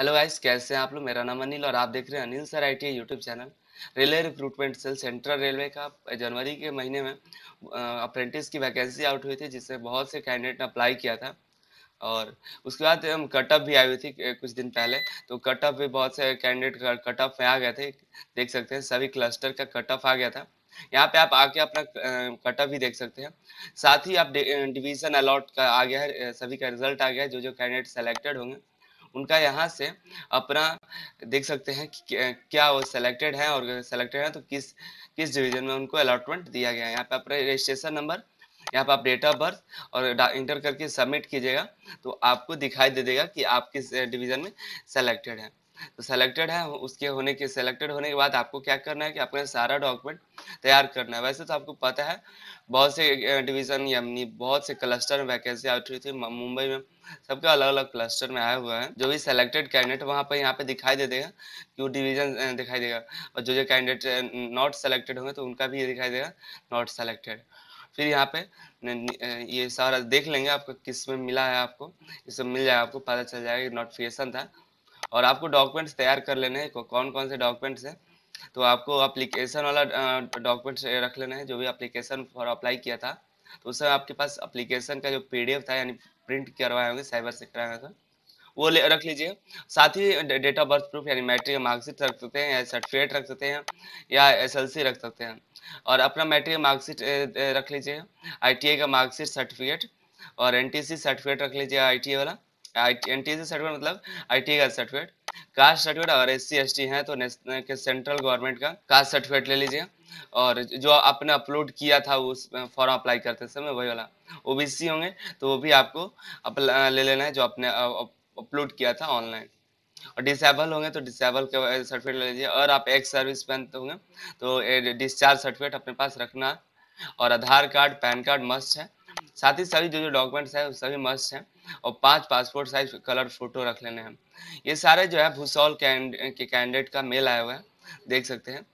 hello guys कैसे हैं आप लोग मेरा नाम अनिल और आप देख रहे हैं Anil sir I T YouTube channel railway recruitment cell central railway का जनवरी के महीने में अप्रेंटिस की वैकेंसी आउट हुई थी जिससे बहुत से कैंडिडेट ने अप्लाई किया था और उसके बाद हम कटअप भी आई हुई थी कुछ दिन पहले तो कटअप भी बहुत से कैंडिडेट का कटअप में आ गए थे देख सकते हैं सभी क्लस्टर का कटअप आ गया था यहाँ पे आप आके अपना कटअप भी देख सकते हैं साथ ही आप डिवीजन अलॉट का आ गया है सभी का रिजल्ट आ गया है जो जो कैंडिडेट सेलेक्टेड होंगे उनका यहाँ से अपना देख सकते हैं कि क्या वो सेलेक्टेड है और सेलेक्टेड है तो किस किस डिवीजन में उनको अलॉटमेंट दिया गया है यहाँ पे अपना रजिस्ट्रेशन नंबर यहाँ पर आप डेट ऑफ बर्थ और इंटर करके सबमिट कीजिएगा तो आपको दिखाई दे देगा कि आप किस डिवीजन में सेलेक्टेड हैं तो सेलेक्टेड है उसके होने के सेलेक्टेड होने के बाद आपको क्या करना है कि आपको सारा डॉक्यूमेंट तैयार करना है वैसे तो आपको पता है बहुत से डिवीज़न यानी बहुत से क्लस्टर में वैकेंसी आई हुई थी मुंबई में सबके अलग अलग क्लस्टर में आया हुआ है जो भी सेलेक्टेड कैंडिडेट वहाँ पर यहाँ पे दिखाई दे देगा कि वो डिवीज़न दिखाई देगा और जो जो कैंडिडेट नॉट सेलेक्टेड होंगे तो उनका भी ये दिखाई देगा नॉट सेलेक्टेड फिर यहाँ पे ये सारा देख लेंगे आपको किस में मिला है आपको इसमें मिल जाएगा आपको पता चल जाएगा नोटिफिकेशन था और आपको डॉक्यूमेंट्स तैयार कर लेने हैं कौन कौन से डॉक्यूमेंट्स हैं तो आपको अप्लीकेशन वाला डॉक्यूमेंट्स रख लेना है जो भी अप्लीकेशन फॉर अप्लाई किया था तो उस समय आपके पास अप्लीकेशन का जो पीडीएफ था यानी प्रिंट करवाए होंगे साइबर से कराया था वो ले रख लीजिए साथ ही डेट ऑफ बर्थ प्रूफ यानी मैट्रिक मार्कशीट रख सकते हैं या सर्टिफिकेट रख सकते हैं या एसएलसी रख सकते हैं और अपना मैट्रिक मार्कशीट रख लीजिए आई का मार्कशीट सर्टिफिकेट और एनटीसी सर्टिफिकेट रख लीजिए आई वाला एन सर्टिफिकेट मतलब आई का सर्टिफिकेट कास्ट सर्टिफिकेट अगर एस सी एस टी है तो के सेंट्रल गवर्नमेंट का कास्ट सर्टिफिकेट ले लीजिए और जो आपने अपलोड किया था उस फॉर्म अप्लाई करते समय वही वाला ओबीसी होंगे तो वो भी आपको ले लेना है जो आपने अपलोड किया था ऑनलाइन और डिसेबल होंगे तो डिसेबल के सर्टिफिकेट ले लीजिए और आप एक्स सर्विस मैन होंगे तो डिस्चार्ज सर्टिफिकेट अपने पास रखना और Aadhaar card PAN card must है साथ ही सभी जो जो डॉक्यूमेंट्स हैं सभी मस्ट हैं और पांच पासपोर्ट साइज कलर फोटो रख लेने हैं ये सारे जो है भूसौल के कैंडिडेट का मेल आया हुआ है देख सकते हैं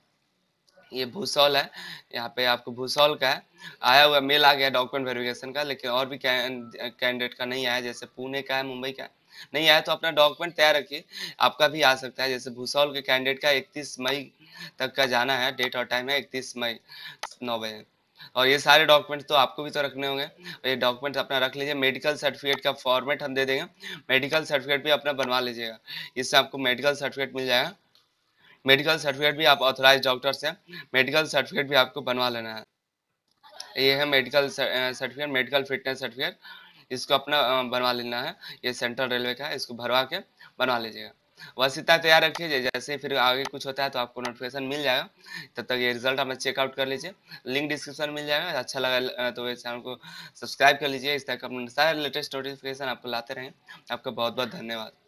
ये भूसौल है यहाँ पे आपको भूसौल का है आया हुआ मेल आ गया डॉक्यूमेंट वेरिफिकेशन का लेकिन और भी कैंडिडेट का नहीं आया जैसे पुणे का है मुंबई का है नहीं आया तो अपना डॉक्यूमेंट तैयार रखिए आपका भी आ सकता है जैसे भूसौल के कैंडिडेट का 31 मई तक का जाना है डेट और टाइम है 31 मई नौ बजे और ये सारे डॉक्यूमेंट्स तो आपको भी तो रखने होंगे ये डॉक्यूमेंट्स अपना रख लीजिए मेडिकल सर्टिफिकेट का फॉर्मेट हम दे देंगे मेडिकल सर्टिफिकेट भी अपना बनवा लीजिएगा इससे आपको मेडिकल सर्टिफिकेट मिल जाएगा मेडिकल सर्टिफिकेट भी आप ऑथोराइज डॉक्टर से मेडिकल सर्टिफिकेट भी आपको बनवा लेना है ये है medical certificate medical fitness certificate इसको अपना बनवा लेना है ये सेंट्रल रेलवे का है इसको भरवा के बनवा लीजिएगा वसीता तैयार रखिए जैसे फिर आगे कुछ होता है तो आपको नोटिफिकेशन मिल जाएगा तब तक ये रिजल्ट हमें चेकआउट कर लीजिए लिंक डिस्क्रिप्शन मिल जाएगा अच्छा लगा तो वैसे चैनल को सब्सक्राइब कर लीजिए इस तरह का अपने सारे लेटेस्ट नोटिफिकेशन आपको लाते रहें आपका बहुत बहुत धन्यवाद